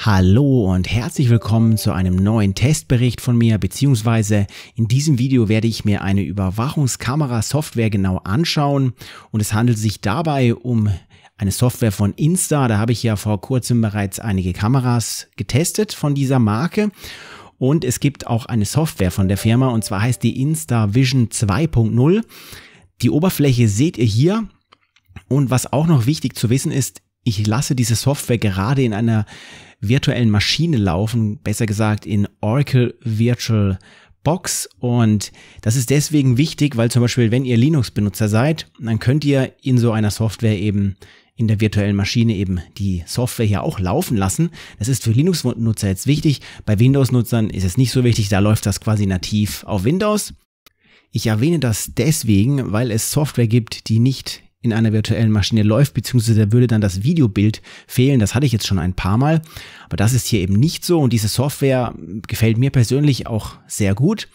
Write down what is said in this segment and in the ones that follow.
Hallo und herzlich willkommen zu einem neuen Testbericht von mir, beziehungsweise in diesem Video werde ich mir eine Überwachungskamera-Software genau anschauen und es handelt sich dabei um eine Software von Insta, da habe ich ja vor kurzem bereits einige Kameras getestet von dieser Marke und es gibt auch eine Software von der Firma und zwar heißt die Insta Vision 2.0. Die Oberfläche seht ihr hier und was auch noch wichtig zu wissen ist, ich lasse diese Software gerade in einer virtuellen Maschine laufen, besser gesagt in Oracle Virtual Box. Und das ist deswegen wichtig, weil zum Beispiel, wenn ihr Linux-Benutzer seid, dann könnt ihr in so einer Software eben in der virtuellen Maschine eben die Software hier auch laufen lassen. Das ist für Linux-Nutzer jetzt wichtig. Bei Windows-Nutzern ist es nicht so wichtig, da läuft das quasi nativ auf Windows. Ich erwähne das deswegen, weil es Software gibt, die nicht in einer virtuellen Maschine läuft, beziehungsweise da würde dann das Videobild fehlen. Das hatte ich jetzt schon ein paar Mal, aber das ist hier eben nicht so und diese Software gefällt mir persönlich auch sehr gut.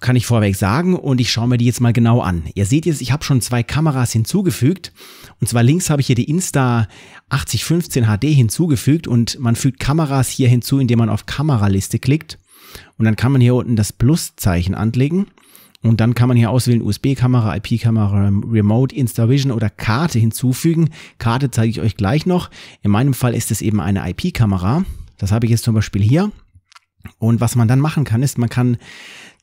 Kann ich vorweg sagen und ich schaue mir die jetzt mal genau an. Ihr seht jetzt, ich habe schon zwei Kameras hinzugefügt und zwar links habe ich hier die Insta 8015 HD hinzugefügt und man fügt Kameras hier hinzu, indem man auf Kameraliste klickt und dann kann man hier unten das Pluszeichen anlegen und dann kann man hier auswählen USB-Kamera, IP-Kamera, Remote, InstaVision oder Karte hinzufügen. Karte zeige ich euch gleich noch. In meinem Fall ist es eben eine IP-Kamera. Das habe ich jetzt zum Beispiel hier. Und was man dann machen kann, ist, man kann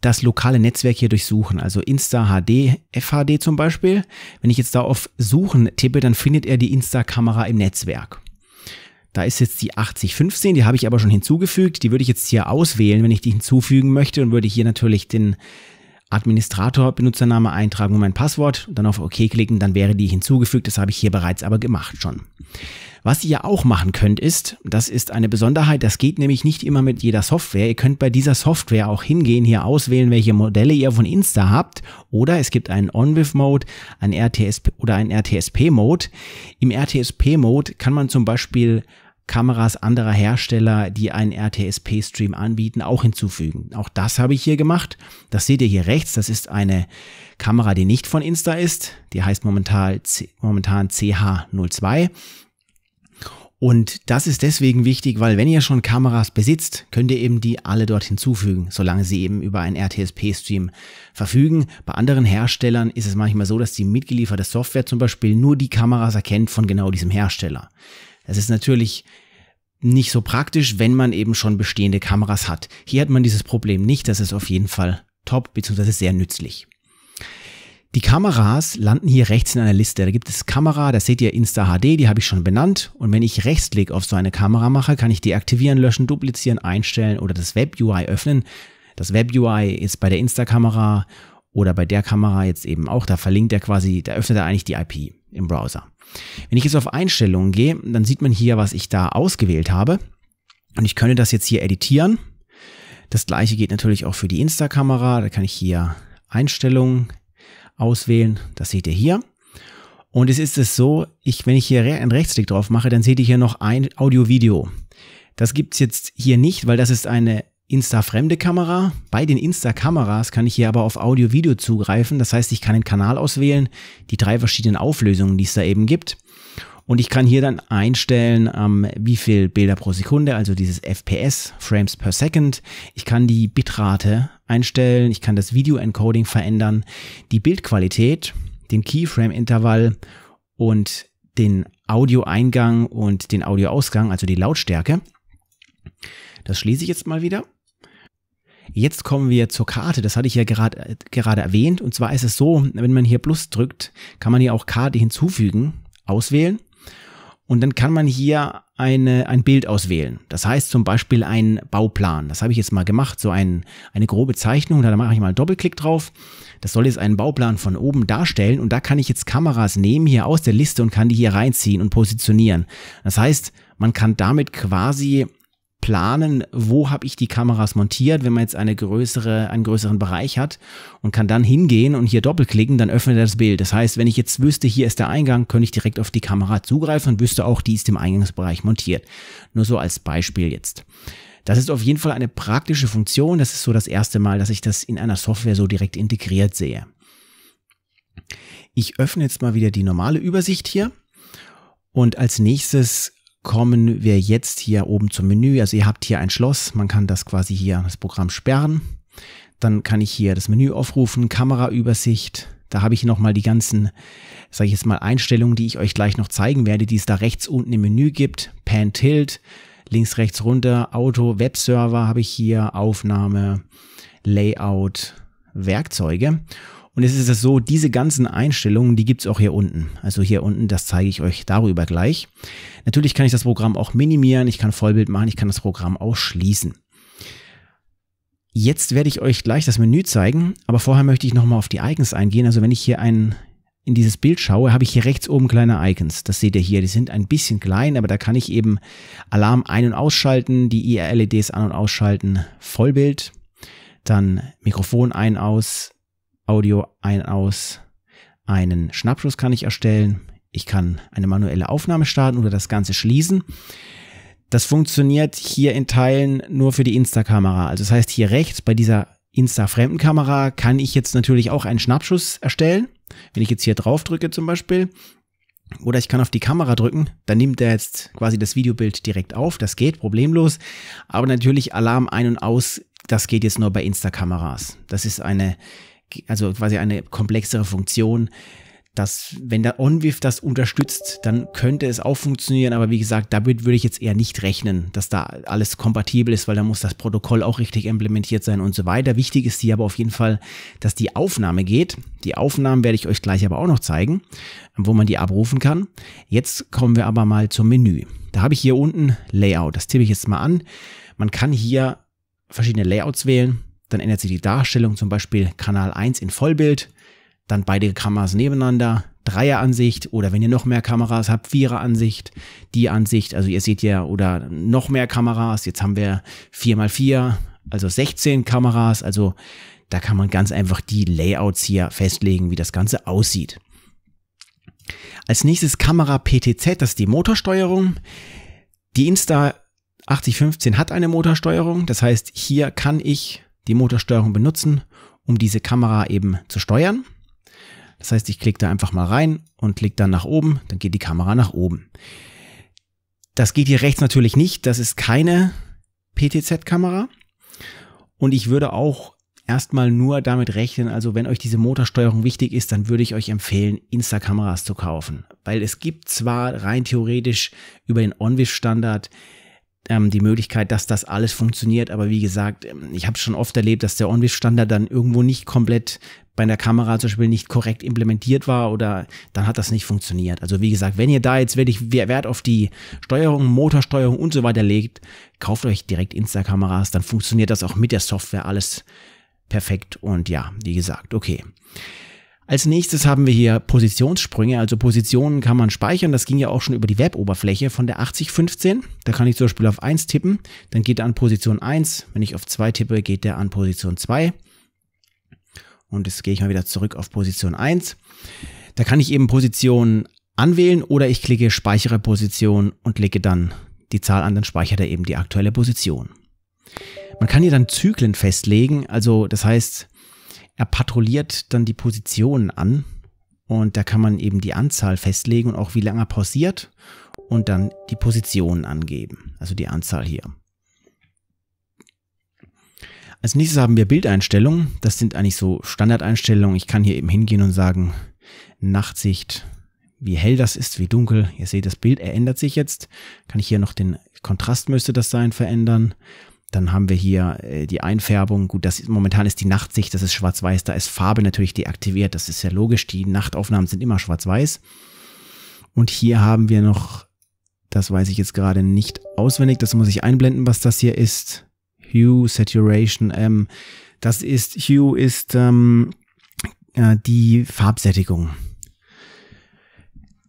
das lokale Netzwerk hier durchsuchen. Also Insta HD, FHD zum Beispiel. Wenn ich jetzt da auf Suchen tippe, dann findet er die Insta-Kamera im Netzwerk. Da ist jetzt die 8015, die habe ich aber schon hinzugefügt. Die würde ich jetzt hier auswählen, wenn ich die hinzufügen möchte und würde hier natürlich den Administrator, Benutzername eintragen und mein Passwort, dann auf OK klicken, dann wäre die hinzugefügt. Das habe ich hier bereits aber gemacht schon. Was ihr auch machen könnt ist, das ist eine Besonderheit, das geht nämlich nicht immer mit jeder Software. Ihr könnt bei dieser Software auch hingehen, hier auswählen, welche Modelle ihr von Insta habt. Oder es gibt einen On-With-Mode, einen RTS oder einen RTSP-Mode. Im RTSP-Mode kann man zum Beispiel Kameras anderer Hersteller, die einen RTSP-Stream anbieten, auch hinzufügen. Auch das habe ich hier gemacht. Das seht ihr hier rechts. Das ist eine Kamera, die nicht von Insta ist. Die heißt momentan, momentan CH02. Und das ist deswegen wichtig, weil wenn ihr schon Kameras besitzt, könnt ihr eben die alle dort hinzufügen, solange sie eben über einen RTSP-Stream verfügen. Bei anderen Herstellern ist es manchmal so, dass die mitgelieferte Software zum Beispiel nur die Kameras erkennt von genau diesem Hersteller. Das ist natürlich nicht so praktisch, wenn man eben schon bestehende Kameras hat. Hier hat man dieses Problem nicht, das ist auf jeden Fall top bzw. sehr nützlich. Die Kameras landen hier rechts in einer Liste. Da gibt es Kamera, da seht ihr Insta HD, die habe ich schon benannt. Und wenn ich Rechtsklick auf so eine Kamera mache, kann ich deaktivieren, löschen, duplizieren, einstellen oder das Web-UI öffnen. Das Web-UI ist bei der Insta-Kamera oder bei der Kamera jetzt eben auch, da verlinkt er quasi, da öffnet er eigentlich die IP im Browser. Wenn ich jetzt auf Einstellungen gehe, dann sieht man hier, was ich da ausgewählt habe. Und ich könnte das jetzt hier editieren. Das gleiche geht natürlich auch für die Insta-Kamera. Da kann ich hier Einstellungen auswählen. Das seht ihr hier. Und es ist es so, ich, wenn ich hier einen Rechtsklick drauf mache, dann seht ihr hier noch ein Audio-Video. Das gibt's jetzt hier nicht, weil das ist eine Insta-fremde Kamera. Bei den Insta-Kameras kann ich hier aber auf Audio-Video zugreifen. Das heißt, ich kann den Kanal auswählen, die drei verschiedenen Auflösungen, die es da eben gibt. Und ich kann hier dann einstellen, ähm, wie viel Bilder pro Sekunde, also dieses FPS, Frames per Second. Ich kann die Bitrate einstellen, ich kann das Video-Encoding verändern, die Bildqualität, den Keyframe-Intervall und den Audioeingang und den Audioausgang, also die Lautstärke. Das schließe ich jetzt mal wieder. Jetzt kommen wir zur Karte. Das hatte ich ja gerade, äh, gerade erwähnt. Und zwar ist es so, wenn man hier Plus drückt, kann man hier auch Karte hinzufügen, auswählen. Und dann kann man hier eine, ein Bild auswählen. Das heißt zum Beispiel einen Bauplan. Das habe ich jetzt mal gemacht, so ein, eine grobe Zeichnung. Da mache ich mal einen Doppelklick drauf. Das soll jetzt einen Bauplan von oben darstellen. Und da kann ich jetzt Kameras nehmen, hier aus der Liste und kann die hier reinziehen und positionieren. Das heißt, man kann damit quasi planen, wo habe ich die Kameras montiert, wenn man jetzt eine größere, einen größeren Bereich hat und kann dann hingehen und hier doppelklicken, dann öffnet er das Bild. Das heißt, wenn ich jetzt wüsste, hier ist der Eingang, könnte ich direkt auf die Kamera zugreifen und wüsste auch, die ist im Eingangsbereich montiert. Nur so als Beispiel jetzt. Das ist auf jeden Fall eine praktische Funktion. Das ist so das erste Mal, dass ich das in einer Software so direkt integriert sehe. Ich öffne jetzt mal wieder die normale Übersicht hier. Und als nächstes kommen wir jetzt hier oben zum Menü. Also ihr habt hier ein Schloss, man kann das quasi hier, das Programm sperren. Dann kann ich hier das Menü aufrufen, Kameraübersicht. Da habe ich nochmal die ganzen, sage ich jetzt mal, Einstellungen, die ich euch gleich noch zeigen werde, die es da rechts unten im Menü gibt. Pan, Tilt, links, rechts, runter, Auto, Webserver habe ich hier, Aufnahme, Layout, Werkzeuge. Und es ist es so, diese ganzen Einstellungen, die gibt's auch hier unten. Also hier unten, das zeige ich euch darüber gleich. Natürlich kann ich das Programm auch minimieren, ich kann Vollbild machen, ich kann das Programm auch schließen. Jetzt werde ich euch gleich das Menü zeigen, aber vorher möchte ich nochmal auf die Icons eingehen. Also wenn ich hier ein, in dieses Bild schaue, habe ich hier rechts oben kleine Icons. Das seht ihr hier, die sind ein bisschen klein, aber da kann ich eben Alarm ein- und ausschalten, die IR-LEDs an- und ausschalten, Vollbild, dann Mikrofon ein, aus, Audio ein aus. Einen Schnappschuss kann ich erstellen. Ich kann eine manuelle Aufnahme starten oder das Ganze schließen. Das funktioniert hier in Teilen nur für die Insta-Kamera. Also das heißt, hier rechts bei dieser Insta-Fremdenkamera kann ich jetzt natürlich auch einen Schnappschuss erstellen. Wenn ich jetzt hier drauf drücke zum Beispiel, oder ich kann auf die Kamera drücken, dann nimmt er jetzt quasi das Videobild direkt auf. Das geht problemlos. Aber natürlich Alarm ein und aus, das geht jetzt nur bei Insta-Kameras. Das ist eine also quasi eine komplexere Funktion, dass wenn der OnWiff das unterstützt, dann könnte es auch funktionieren, aber wie gesagt, damit würde ich jetzt eher nicht rechnen, dass da alles kompatibel ist, weil da muss das Protokoll auch richtig implementiert sein und so weiter. Wichtig ist hier aber auf jeden Fall, dass die Aufnahme geht. Die Aufnahmen werde ich euch gleich aber auch noch zeigen, wo man die abrufen kann. Jetzt kommen wir aber mal zum Menü. Da habe ich hier unten Layout, das tippe ich jetzt mal an. Man kann hier verschiedene Layouts wählen dann ändert sich die Darstellung, zum Beispiel Kanal 1 in Vollbild, dann beide Kameras nebeneinander, Dreieransicht oder wenn ihr noch mehr Kameras habt, Viereransicht, die Ansicht, also ihr seht ja, oder noch mehr Kameras, jetzt haben wir 4x4, also 16 Kameras, also da kann man ganz einfach die Layouts hier festlegen, wie das Ganze aussieht. Als nächstes Kamera PTZ, das ist die Motorsteuerung. Die Insta 8015 hat eine Motorsteuerung, das heißt, hier kann ich die Motorsteuerung benutzen, um diese Kamera eben zu steuern. Das heißt, ich klicke da einfach mal rein und klicke dann nach oben, dann geht die Kamera nach oben. Das geht hier rechts natürlich nicht, das ist keine PTZ-Kamera. Und ich würde auch erstmal nur damit rechnen, also wenn euch diese Motorsteuerung wichtig ist, dann würde ich euch empfehlen, Insta-Kameras zu kaufen. Weil es gibt zwar rein theoretisch über den OnWish-Standard ähm, die Möglichkeit, dass das alles funktioniert. Aber wie gesagt, ähm, ich habe schon oft erlebt, dass der On-Wave-Standard dann irgendwo nicht komplett bei der Kamera zum Beispiel nicht korrekt implementiert war oder dann hat das nicht funktioniert. Also wie gesagt, wenn ihr da jetzt wirklich Wert auf die Steuerung, Motorsteuerung und so weiter legt, kauft euch direkt Insta-Kameras, dann funktioniert das auch mit der Software alles perfekt und ja, wie gesagt, okay. Als nächstes haben wir hier Positionssprünge, also Positionen kann man speichern. Das ging ja auch schon über die Web-Oberfläche von der 8015. Da kann ich zum Beispiel auf 1 tippen, dann geht er an Position 1. Wenn ich auf 2 tippe, geht er an Position 2. Und jetzt gehe ich mal wieder zurück auf Position 1. Da kann ich eben Positionen anwählen oder ich klicke Speichere Position und lege dann die Zahl an, dann speichert er eben die aktuelle Position. Man kann hier dann Zyklen festlegen, also das heißt, er patrouilliert dann die Positionen an und da kann man eben die Anzahl festlegen und auch wie lange er pausiert und dann die Positionen angeben, also die Anzahl hier. Als nächstes haben wir Bildeinstellungen. Das sind eigentlich so Standardeinstellungen. Ich kann hier eben hingehen und sagen, Nachtsicht, wie hell das ist, wie dunkel. Ihr seht, das Bild ändert sich jetzt. Kann ich hier noch den Kontrast müsste das sein verändern. Dann haben wir hier äh, die Einfärbung. Gut, das ist, momentan ist die Nachtsicht, das ist schwarz-weiß. Da ist Farbe natürlich deaktiviert. Das ist ja logisch. Die Nachtaufnahmen sind immer schwarz-weiß. Und hier haben wir noch, das weiß ich jetzt gerade nicht auswendig. Das muss ich einblenden, was das hier ist. Hue, Saturation, ähm, das ist, Hue ist ähm, äh, die Farbsättigung.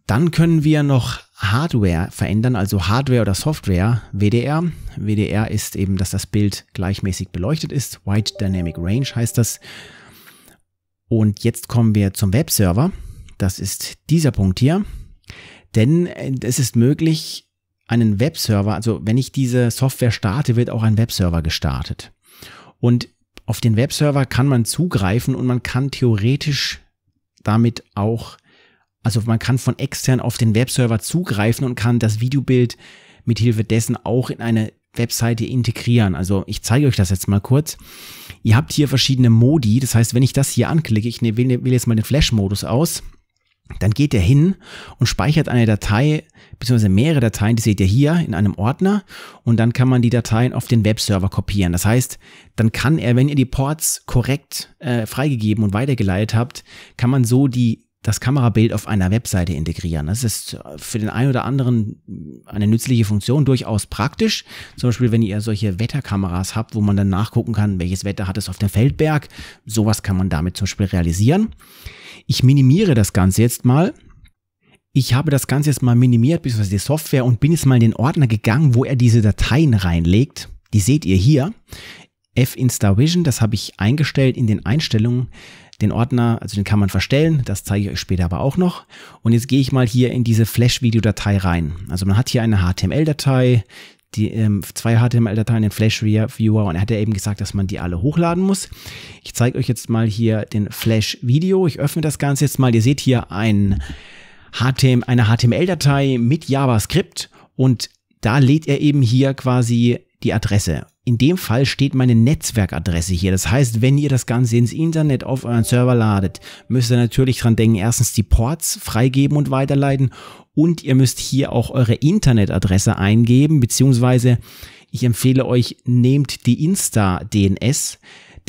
Dann können wir noch Hardware verändern, also Hardware oder Software, WDR. WDR ist eben, dass das Bild gleichmäßig beleuchtet ist. White Dynamic Range heißt das. Und jetzt kommen wir zum Webserver. Das ist dieser Punkt hier. Denn äh, es ist möglich, einen Webserver, also wenn ich diese Software starte, wird auch ein Webserver gestartet. Und auf den Webserver kann man zugreifen und man kann theoretisch damit auch also man kann von extern auf den Webserver zugreifen und kann das Videobild mit Hilfe dessen auch in eine Webseite integrieren. Also ich zeige euch das jetzt mal kurz. Ihr habt hier verschiedene Modi. Das heißt, wenn ich das hier anklicke, ich wähle ne- ne- jetzt mal den Flash-Modus aus, dann geht er hin und speichert eine Datei beziehungsweise mehrere Dateien, die seht ihr hier in einem Ordner und dann kann man die Dateien auf den Webserver kopieren. Das heißt, dann kann er, wenn ihr die Ports korrekt äh, freigegeben und weitergeleitet habt, kann man so die das Kamerabild auf einer Webseite integrieren. Das ist für den einen oder anderen eine nützliche Funktion, durchaus praktisch. Zum Beispiel, wenn ihr solche Wetterkameras habt, wo man dann nachgucken kann, welches Wetter hat es auf dem Feldberg. Sowas kann man damit zum Beispiel realisieren. Ich minimiere das Ganze jetzt mal. Ich habe das Ganze jetzt mal minimiert, beziehungsweise die Software, und bin jetzt mal in den Ordner gegangen, wo er diese Dateien reinlegt. Die seht ihr hier. F-Instavision, das habe ich eingestellt in den Einstellungen. Den Ordner, also den kann man verstellen, das zeige ich euch später aber auch noch. Und jetzt gehe ich mal hier in diese Flash-Video-Datei rein. Also man hat hier eine HTML-Datei, die ähm, zwei HTML-Dateien, den Flash Viewer und er hat ja eben gesagt, dass man die alle hochladen muss. Ich zeige euch jetzt mal hier den Flash Video. Ich öffne das Ganze jetzt mal. Ihr seht hier ein HTML, eine HTML-Datei mit JavaScript und da lädt er eben hier quasi die Adresse. In dem Fall steht meine Netzwerkadresse hier. Das heißt, wenn ihr das Ganze ins Internet auf euren Server ladet, müsst ihr natürlich dran denken, erstens die Ports freigeben und weiterleiten und ihr müsst hier auch eure Internetadresse eingeben, beziehungsweise ich empfehle euch, nehmt die Insta-DNS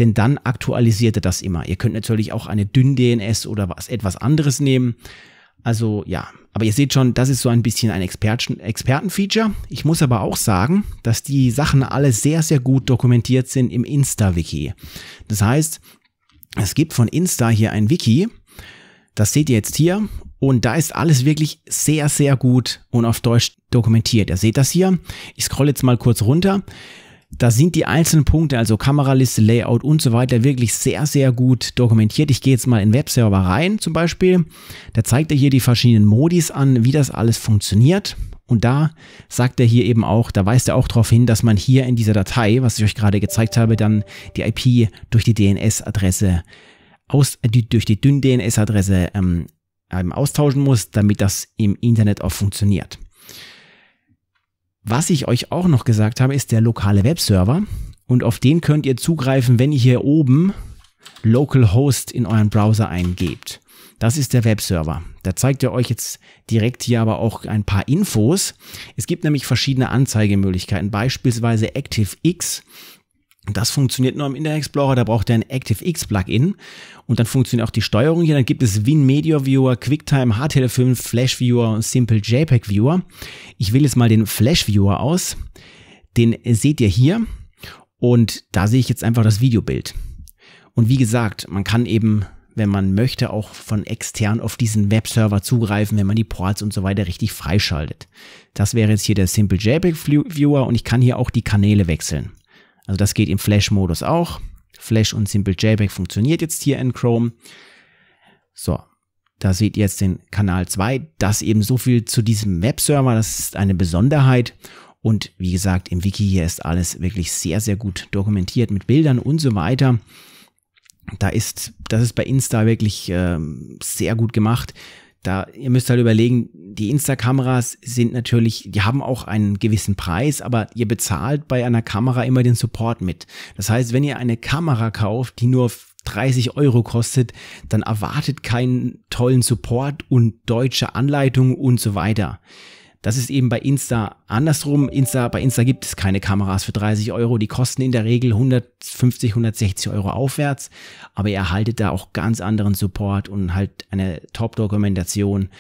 denn dann aktualisiert ihr das immer. Ihr könnt natürlich auch eine dünn DNS oder was etwas anderes nehmen. Also ja, aber ihr seht schon, das ist so ein bisschen ein Expertenfeature. Ich muss aber auch sagen, dass die Sachen alle sehr, sehr gut dokumentiert sind im Insta-Wiki. Das heißt, es gibt von Insta hier ein Wiki. Das seht ihr jetzt hier. Und da ist alles wirklich sehr, sehr gut und auf Deutsch dokumentiert. Ihr seht das hier. Ich scroll jetzt mal kurz runter. Da sind die einzelnen Punkte, also Kameraliste, Layout und so weiter, wirklich sehr, sehr gut dokumentiert. Ich gehe jetzt mal in Webserver rein zum Beispiel. Da zeigt er hier die verschiedenen Modis an, wie das alles funktioniert. Und da sagt er hier eben auch, da weist er auch darauf hin, dass man hier in dieser Datei, was ich euch gerade gezeigt habe, dann die IP durch die DNS-Adresse aus, durch die dünn DNS-Adresse ähm, austauschen muss, damit das im Internet auch funktioniert. Was ich euch auch noch gesagt habe, ist der lokale Webserver. Und auf den könnt ihr zugreifen, wenn ihr hier oben localhost in euren Browser eingebt. Das ist der Webserver. Da zeigt er euch jetzt direkt hier aber auch ein paar Infos. Es gibt nämlich verschiedene Anzeigemöglichkeiten, beispielsweise ActiveX. Das funktioniert nur im Internet Explorer, da braucht ihr ein ActiveX Plugin und dann funktioniert auch die Steuerung hier. Dann gibt es Win Media Viewer, QuickTime, HTML5, Flash Viewer und Simple JPEG Viewer. Ich wähle jetzt mal den Flash Viewer aus. Den seht ihr hier und da sehe ich jetzt einfach das Videobild. Und wie gesagt, man kann eben wenn man möchte, auch von extern auf diesen Webserver zugreifen, wenn man die Ports und so weiter richtig freischaltet. Das wäre jetzt hier der Simple JPEG Viewer und ich kann hier auch die Kanäle wechseln. Also das geht im Flash-Modus auch. Flash und Simple JPEG funktioniert jetzt hier in Chrome. So, da seht ihr jetzt den Kanal 2. Das eben so viel zu diesem Webserver. Das ist eine Besonderheit. Und wie gesagt, im Wiki hier ist alles wirklich sehr, sehr gut dokumentiert mit Bildern und so weiter. Da ist, das ist bei Insta wirklich ähm, sehr gut gemacht da, ihr müsst halt überlegen, die Insta-Kameras sind natürlich, die haben auch einen gewissen Preis, aber ihr bezahlt bei einer Kamera immer den Support mit. Das heißt, wenn ihr eine Kamera kauft, die nur 30 Euro kostet, dann erwartet keinen tollen Support und deutsche Anleitungen und so weiter. Das ist eben bei Insta andersrum. Insta, bei Insta gibt es keine Kameras für 30 Euro. Die kosten in der Regel 150, 160 Euro aufwärts. Aber ihr erhaltet da auch ganz anderen Support und halt eine Top-Dokumentation.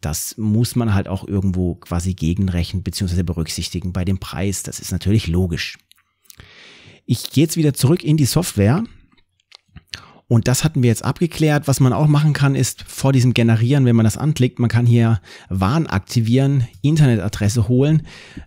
Das muss man halt auch irgendwo quasi gegenrechnen bzw. berücksichtigen bei dem Preis. Das ist natürlich logisch. Ich gehe jetzt wieder zurück in die Software und das hatten wir jetzt abgeklärt. Was man auch machen kann, ist vor diesem Generieren, wenn man das anklickt, man kann hier Waren aktivieren, Internetadresse holen.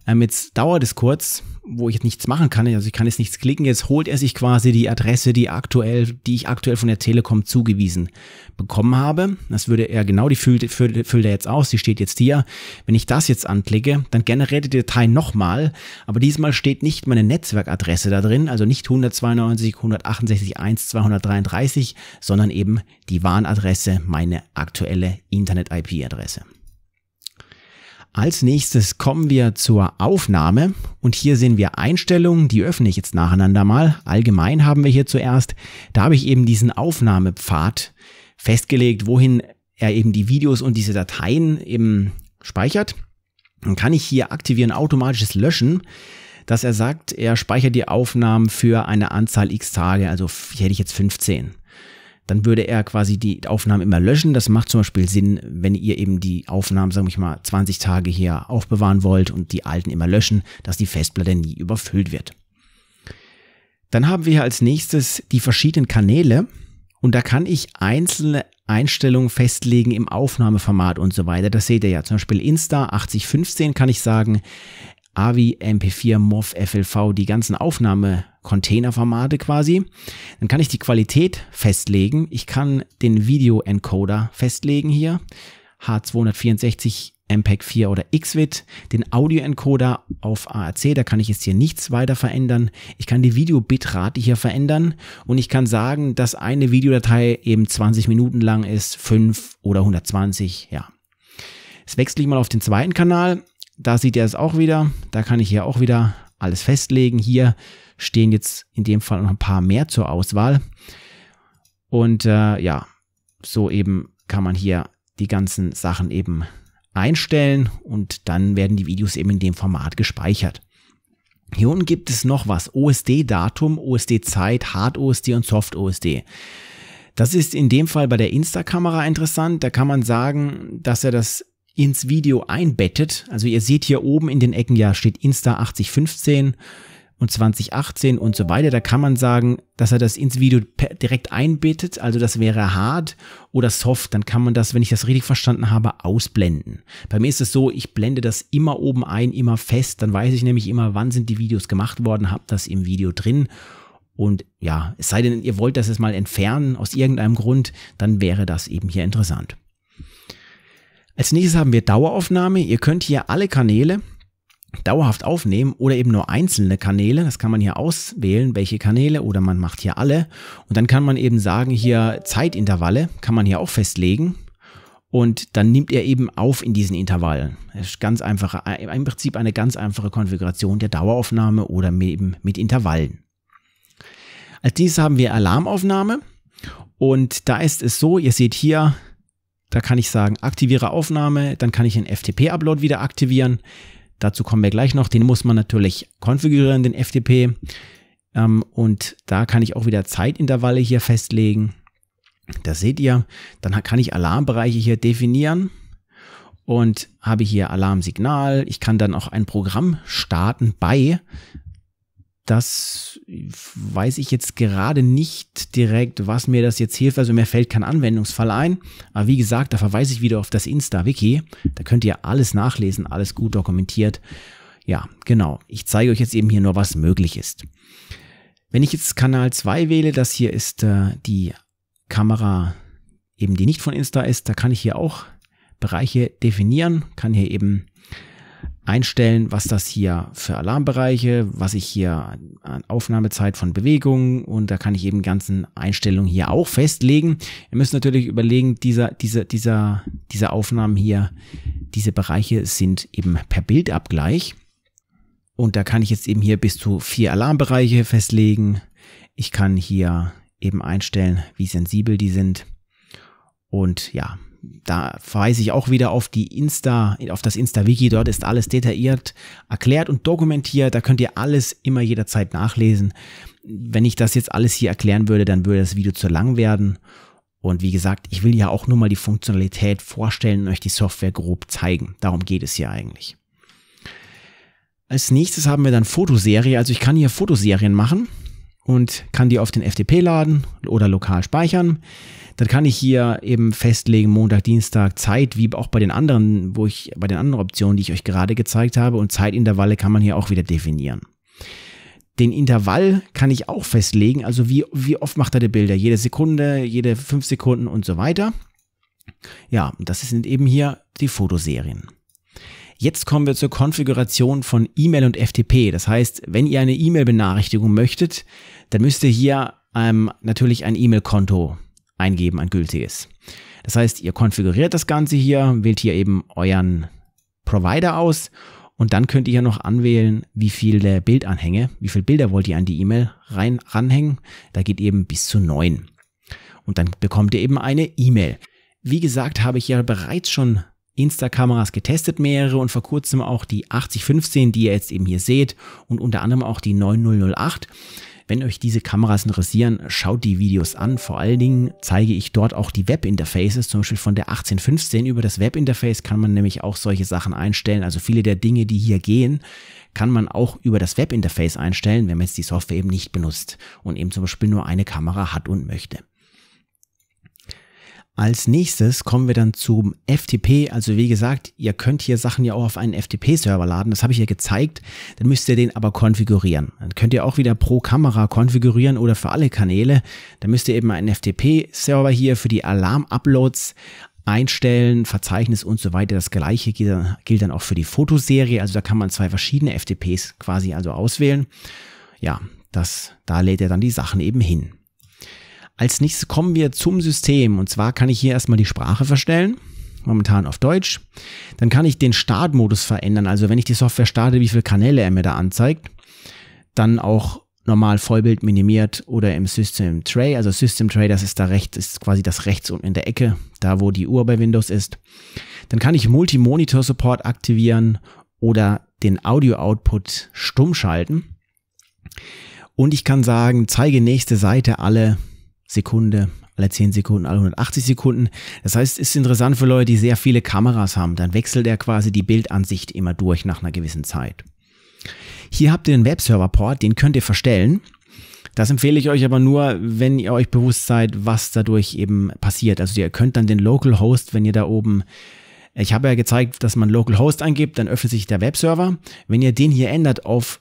Ähm, jetzt dauert es kurz, wo ich jetzt nichts machen kann. Also ich kann jetzt nichts klicken. Jetzt holt er sich quasi die Adresse, die aktuell, die ich aktuell von der Telekom zugewiesen bekommen habe. Das würde er genau, die füllt, füllt, füllt er jetzt aus. Die steht jetzt hier. Wenn ich das jetzt anklicke, dann generiert die Datei nochmal. Aber diesmal steht nicht meine Netzwerkadresse da drin. Also nicht 192, 168, 1, 233 30, sondern eben die Warnadresse, meine aktuelle Internet-IP-Adresse. Als nächstes kommen wir zur Aufnahme und hier sehen wir Einstellungen, die öffne ich jetzt nacheinander mal. Allgemein haben wir hier zuerst, da habe ich eben diesen Aufnahmepfad festgelegt, wohin er eben die Videos und diese Dateien eben speichert. Dann kann ich hier aktivieren automatisches Löschen dass er sagt, er speichert die Aufnahmen für eine Anzahl x Tage, also hier hätte ich jetzt 15 dann würde er quasi die Aufnahmen immer löschen. Das macht zum Beispiel Sinn, wenn ihr eben die Aufnahmen, sagen wir mal, 20 Tage hier aufbewahren wollt und die alten immer löschen, dass die Festplatte nie überfüllt wird. Dann haben wir hier als nächstes die verschiedenen Kanäle und da kann ich einzelne Einstellungen festlegen im Aufnahmeformat und so weiter. Das seht ihr ja. Zum Beispiel Insta 8015 kann ich sagen, AVI, MP4, MOV, FLV, die ganzen Aufnahme-Container-Formate quasi. Dann kann ich die Qualität festlegen. Ich kann den Video-Encoder festlegen hier. H264 MPEG 4 oder XVIT, den Audio-Encoder auf ARC, da kann ich jetzt hier nichts weiter verändern. Ich kann die video Videobitrate hier verändern und ich kann sagen, dass eine Videodatei eben 20 Minuten lang ist, 5 oder 120, ja. Jetzt wechsle ich mal auf den zweiten Kanal da sieht er es auch wieder. Da kann ich hier auch wieder alles festlegen. Hier stehen jetzt in dem Fall noch ein paar mehr zur Auswahl. Und äh, ja, so eben kann man hier die ganzen Sachen eben einstellen und dann werden die Videos eben in dem Format gespeichert. Hier unten gibt es noch was. OSD-Datum, OSD-Zeit, Hard-OSD und Soft-OSD. Das ist in dem Fall bei der Insta-Kamera interessant. Da kann man sagen, dass er das ins Video einbettet. Also ihr seht hier oben in den Ecken ja steht Insta 8015 und 2018 und so weiter. Da kann man sagen, dass er das ins Video direkt einbettet. Also das wäre hart oder soft. Dann kann man das, wenn ich das richtig verstanden habe, ausblenden. Bei mir ist es so, ich blende das immer oben ein, immer fest. Dann weiß ich nämlich immer, wann sind die Videos gemacht worden, habe das im Video drin. Und ja, es sei denn, ihr wollt das jetzt mal entfernen aus irgendeinem Grund, dann wäre das eben hier interessant. Als nächstes haben wir Daueraufnahme. Ihr könnt hier alle Kanäle dauerhaft aufnehmen oder eben nur einzelne Kanäle. Das kann man hier auswählen, welche Kanäle oder man macht hier alle. Und dann kann man eben sagen, hier Zeitintervalle kann man hier auch festlegen. Und dann nimmt er eben auf in diesen Intervallen. Das ist ganz einfach, äh, im Prinzip eine ganz einfache Konfiguration der Daueraufnahme oder eben mit Intervallen. Als nächstes haben wir Alarmaufnahme. Und da ist es so, ihr seht hier da kann ich sagen, aktiviere Aufnahme, dann kann ich den FTP-Upload wieder aktivieren. Dazu kommen wir gleich noch. Den muss man natürlich konfigurieren, den FTP. Ähm, und da kann ich auch wieder Zeitintervalle hier festlegen. Das seht ihr. Dann kann ich Alarmbereiche hier definieren und habe hier Alarmsignal. Ich kann dann auch ein Programm starten bei das weiß ich jetzt gerade nicht direkt, was mir das jetzt hilft. Also mir fällt kein Anwendungsfall ein. Aber wie gesagt, da verweise ich wieder auf das Insta-Wiki. Da könnt ihr alles nachlesen, alles gut dokumentiert. Ja, genau. Ich zeige euch jetzt eben hier nur, was möglich ist. Wenn ich jetzt Kanal 2 wähle, das hier ist äh, die Kamera, eben die nicht von Insta ist, da kann ich hier auch Bereiche definieren, kann hier eben einstellen, was das hier für Alarmbereiche, was ich hier an Aufnahmezeit von Bewegungen und da kann ich eben ganzen Einstellungen hier auch festlegen. Ihr müsst natürlich überlegen, dieser, dieser, dieser, diese Aufnahmen hier, diese Bereiche sind eben per Bildabgleich. Und da kann ich jetzt eben hier bis zu vier Alarmbereiche festlegen. Ich kann hier eben einstellen, wie sensibel die sind. Und ja, da verweise ich auch wieder auf die Insta, auf das Insta-Wiki. Dort ist alles detailliert erklärt und dokumentiert. Da könnt ihr alles immer jederzeit nachlesen. Wenn ich das jetzt alles hier erklären würde, dann würde das Video zu lang werden. Und wie gesagt, ich will ja auch nur mal die Funktionalität vorstellen und euch die Software grob zeigen. Darum geht es hier eigentlich. Als nächstes haben wir dann Fotoserie. Also ich kann hier Fotoserien machen und kann die auf den FTP laden oder lokal speichern dann kann ich hier eben festlegen, Montag, Dienstag, Zeit, wie auch bei den anderen, wo ich, bei den anderen Optionen, die ich euch gerade gezeigt habe. Und Zeitintervalle kann man hier auch wieder definieren. Den Intervall kann ich auch festlegen, also wie, wie oft macht er die Bilder? Jede Sekunde, jede fünf Sekunden und so weiter. Ja, das sind eben hier die Fotoserien. Jetzt kommen wir zur Konfiguration von E-Mail und FTP. Das heißt, wenn ihr eine E-Mail-Benachrichtigung möchtet, dann müsst ihr hier ähm, natürlich ein E-Mail-Konto eingeben, ein gültiges. Das heißt, ihr konfiguriert das Ganze hier, wählt hier eben euren Provider aus und dann könnt ihr hier noch anwählen, wie viele Bildanhänge, wie viele Bilder wollt ihr an die E-Mail rein ranhängen. Da geht eben bis zu neun. Und dann bekommt ihr eben eine E-Mail. Wie gesagt, habe ich ja bereits schon Insta-Kameras getestet, mehrere und vor kurzem auch die 8015, die ihr jetzt eben hier seht und unter anderem auch die 9008. Wenn euch diese Kameras interessieren, schaut die Videos an. Vor allen Dingen zeige ich dort auch die Webinterfaces, zum Beispiel von der 1815. Über das Webinterface kann man nämlich auch solche Sachen einstellen. Also viele der Dinge, die hier gehen, kann man auch über das Webinterface einstellen, wenn man jetzt die Software eben nicht benutzt und eben zum Beispiel nur eine Kamera hat und möchte. Als nächstes kommen wir dann zum FTP. Also wie gesagt, ihr könnt hier Sachen ja auch auf einen FTP-Server laden. Das habe ich ja gezeigt. Dann müsst ihr den aber konfigurieren. Dann könnt ihr auch wieder pro Kamera konfigurieren oder für alle Kanäle. Dann müsst ihr eben einen FTP-Server hier für die Alarm-Uploads einstellen, Verzeichnis und so weiter. Das gleiche gilt dann auch für die Fotoserie. Also da kann man zwei verschiedene FTPs quasi also auswählen. Ja, das, da lädt er dann die Sachen eben hin. Als nächstes kommen wir zum System. Und zwar kann ich hier erstmal die Sprache verstellen. Momentan auf Deutsch. Dann kann ich den Startmodus verändern. Also wenn ich die Software starte, wie viele Kanäle er mir da anzeigt. Dann auch normal Vollbild minimiert oder im System Tray. Also System Tray, das ist da rechts, ist quasi das rechts unten in der Ecke, da wo die Uhr bei Windows ist. Dann kann ich Multi-Monitor Support aktivieren oder den Audio Output stumm schalten. Und ich kann sagen, zeige nächste Seite alle Sekunde, alle 10 Sekunden, alle 180 Sekunden. Das heißt, ist interessant für Leute, die sehr viele Kameras haben. Dann wechselt er quasi die Bildansicht immer durch nach einer gewissen Zeit. Hier habt ihr einen Webserver-Port, den könnt ihr verstellen. Das empfehle ich euch aber nur, wenn ihr euch bewusst seid, was dadurch eben passiert. Also ihr könnt dann den Localhost, wenn ihr da oben ich habe ja gezeigt, dass man Localhost eingibt, dann öffnet sich der Webserver. Wenn ihr den hier ändert auf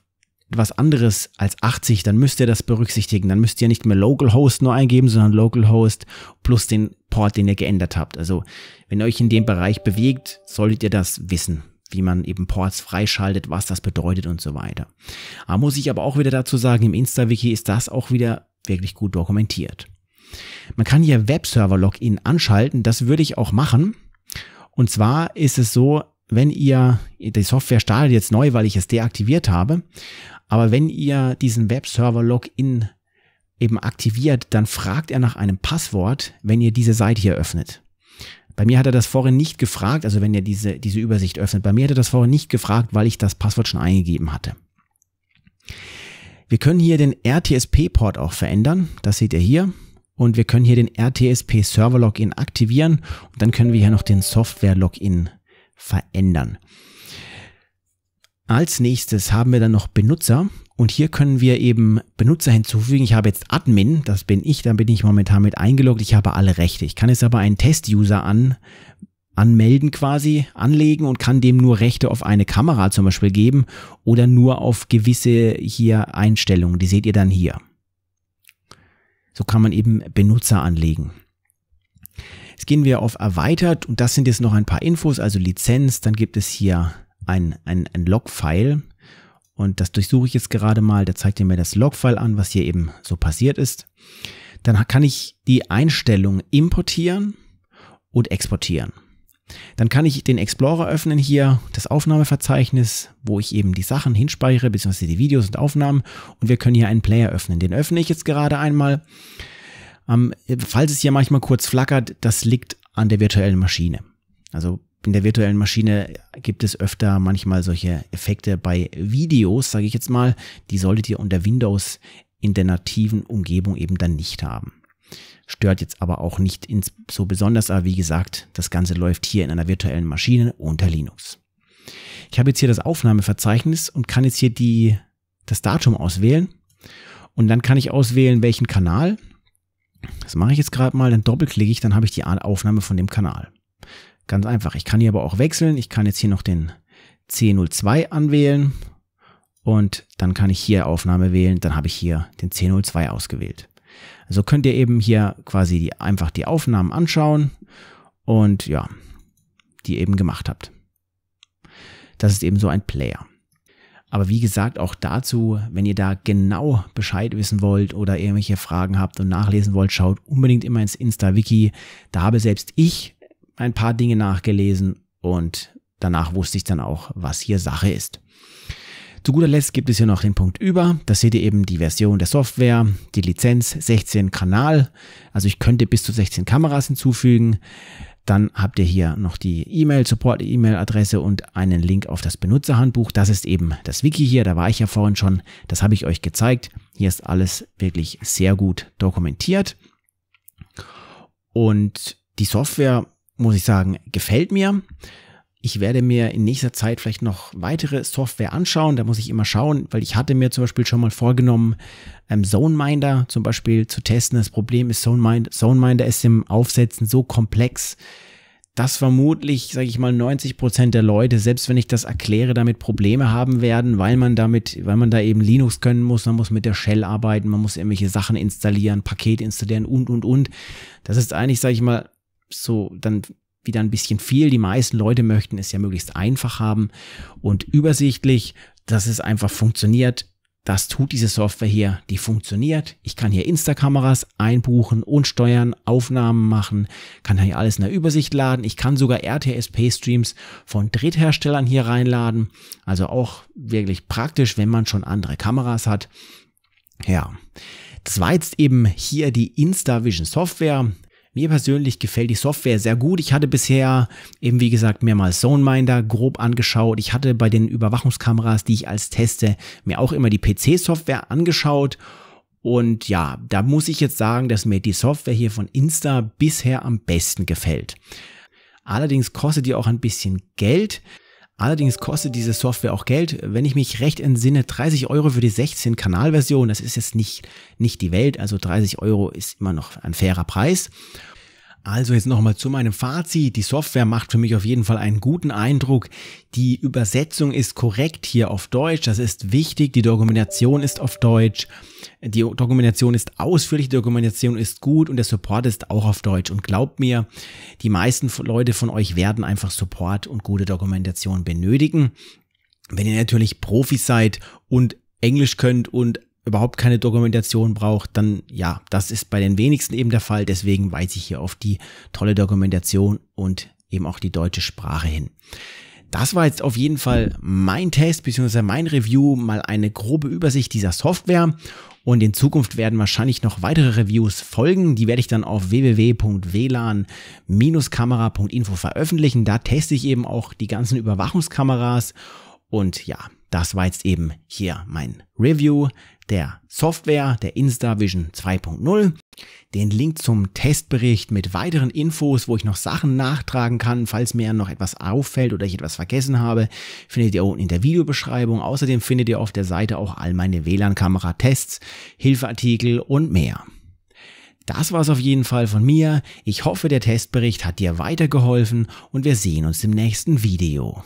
etwas anderes als 80, dann müsst ihr das berücksichtigen. Dann müsst ihr nicht mehr localhost nur eingeben, sondern localhost plus den Port, den ihr geändert habt. Also wenn ihr euch in dem Bereich bewegt, solltet ihr das wissen wie man eben Ports freischaltet, was das bedeutet und so weiter. Aber muss ich aber auch wieder dazu sagen, im Insta-Wiki ist das auch wieder wirklich gut dokumentiert. Man kann hier Webserver-Login anschalten, das würde ich auch machen. Und zwar ist es so, wenn ihr, die Software startet jetzt neu, weil ich es deaktiviert habe, aber wenn ihr diesen Webserver-Login eben aktiviert, dann fragt er nach einem Passwort, wenn ihr diese Seite hier öffnet. Bei mir hat er das vorhin nicht gefragt, also wenn ihr diese, diese Übersicht öffnet, bei mir hat er das vorhin nicht gefragt, weil ich das Passwort schon eingegeben hatte. Wir können hier den RTSP-Port auch verändern, das seht ihr hier. Und wir können hier den RTSP Server Login aktivieren und dann können wir hier noch den Software Login verändern. Als nächstes haben wir dann noch Benutzer und hier können wir eben Benutzer hinzufügen. Ich habe jetzt Admin, das bin ich, da bin ich momentan mit eingeloggt. Ich habe alle Rechte. Ich kann jetzt aber einen Test-User an, anmelden quasi, anlegen und kann dem nur Rechte auf eine Kamera zum Beispiel geben oder nur auf gewisse hier Einstellungen. Die seht ihr dann hier. So kann man eben Benutzer anlegen. Jetzt gehen wir auf Erweitert und das sind jetzt noch ein paar Infos, also Lizenz. Dann gibt es hier ein, ein, ein Log-File und das durchsuche ich jetzt gerade mal. Der zeigt mir das Log-File an, was hier eben so passiert ist. Dann kann ich die Einstellung importieren und exportieren. Dann kann ich den Explorer öffnen hier, das Aufnahmeverzeichnis, wo ich eben die Sachen hinspeichere, beziehungsweise die Videos und Aufnahmen. Und wir können hier einen Player öffnen. Den öffne ich jetzt gerade einmal. Ähm, falls es hier manchmal kurz flackert, das liegt an der virtuellen Maschine. Also in der virtuellen Maschine gibt es öfter manchmal solche Effekte bei Videos, sage ich jetzt mal. Die solltet ihr unter Windows in der nativen Umgebung eben dann nicht haben. Stört jetzt aber auch nicht so besonders, aber wie gesagt, das Ganze läuft hier in einer virtuellen Maschine unter Linux. Ich habe jetzt hier das Aufnahmeverzeichnis und kann jetzt hier die, das Datum auswählen. Und dann kann ich auswählen, welchen Kanal das mache ich jetzt gerade mal, dann doppelklicke ich, dann habe ich die Aufnahme von dem Kanal. Ganz einfach. Ich kann hier aber auch wechseln. Ich kann jetzt hier noch den C02 anwählen und dann kann ich hier Aufnahme wählen. Dann habe ich hier den C02 ausgewählt. Also könnt ihr eben hier quasi die, einfach die Aufnahmen anschauen und ja, die eben gemacht habt. Das ist eben so ein Player. Aber wie gesagt, auch dazu, wenn ihr da genau Bescheid wissen wollt oder irgendwelche Fragen habt und nachlesen wollt, schaut unbedingt immer ins Insta-Wiki. Da habe selbst ich ein paar Dinge nachgelesen und danach wusste ich dann auch, was hier Sache ist. Zu guter Letzt gibt es hier noch den Punkt über. Da seht ihr eben die Version der Software, die Lizenz 16 Kanal. Also ich könnte bis zu 16 Kameras hinzufügen. Dann habt ihr hier noch die E-Mail, Support-E-Mail-Adresse und einen Link auf das Benutzerhandbuch. Das ist eben das Wiki hier, da war ich ja vorhin schon, das habe ich euch gezeigt. Hier ist alles wirklich sehr gut dokumentiert. Und die Software, muss ich sagen, gefällt mir. Ich werde mir in nächster Zeit vielleicht noch weitere Software anschauen. Da muss ich immer schauen, weil ich hatte mir zum Beispiel schon mal vorgenommen, ähm, ZoneMinder zum Beispiel zu testen. Das Problem ist, ZoneMinder, ZoneMinder ist im Aufsetzen so komplex, dass vermutlich, sage ich mal, 90 Prozent der Leute, selbst wenn ich das erkläre, damit Probleme haben werden, weil man damit, weil man da eben Linux können muss, man muss mit der Shell arbeiten, man muss irgendwelche Sachen installieren, Pakete installieren und und und. Das ist eigentlich, sage ich mal, so dann wieder ein bisschen viel. Die meisten Leute möchten es ja möglichst einfach haben und übersichtlich, dass es einfach funktioniert. Das tut diese Software hier, die funktioniert. Ich kann hier Insta-Kameras einbuchen und steuern, Aufnahmen machen, kann hier alles in der Übersicht laden. Ich kann sogar RTSP-Streams von Drittherstellern hier reinladen. Also auch wirklich praktisch, wenn man schon andere Kameras hat. Ja. Das war jetzt eben hier die InstaVision Software. Mir persönlich gefällt die Software sehr gut. Ich hatte bisher eben, wie gesagt, mehrmals ZoneMinder grob angeschaut. Ich hatte bei den Überwachungskameras, die ich als teste, mir auch immer die PC-Software angeschaut. Und ja, da muss ich jetzt sagen, dass mir die Software hier von Insta bisher am besten gefällt. Allerdings kostet die auch ein bisschen Geld. Allerdings kostet diese Software auch Geld. Wenn ich mich recht entsinne, 30 Euro für die 16-Kanal-Version. Das ist jetzt nicht, nicht die Welt. Also 30 Euro ist immer noch ein fairer Preis. Also jetzt nochmal zu meinem Fazit. Die Software macht für mich auf jeden Fall einen guten Eindruck. Die Übersetzung ist korrekt hier auf Deutsch. Das ist wichtig. Die Dokumentation ist auf Deutsch. Die Dokumentation ist ausführlich. Die Dokumentation ist gut und der Support ist auch auf Deutsch. Und glaubt mir, die meisten Leute von euch werden einfach Support und gute Dokumentation benötigen. Wenn ihr natürlich Profi seid und Englisch könnt und überhaupt keine Dokumentation braucht, dann ja, das ist bei den wenigsten eben der Fall. Deswegen weise ich hier auf die tolle Dokumentation und eben auch die deutsche Sprache hin. Das war jetzt auf jeden Fall mein Test bzw. mein Review, mal eine grobe Übersicht dieser Software. Und in Zukunft werden wahrscheinlich noch weitere Reviews folgen. Die werde ich dann auf www.wlan-kamera.info veröffentlichen. Da teste ich eben auch die ganzen Überwachungskameras. Und ja, das war jetzt eben hier mein Review der Software, der InstaVision 2.0. Den Link zum Testbericht mit weiteren Infos, wo ich noch Sachen nachtragen kann, falls mir noch etwas auffällt oder ich etwas vergessen habe, findet ihr unten in der Videobeschreibung. Außerdem findet ihr auf der Seite auch all meine WLAN-Kamera-Tests, Hilfeartikel und mehr. Das war's auf jeden Fall von mir. Ich hoffe, der Testbericht hat dir weitergeholfen und wir sehen uns im nächsten Video.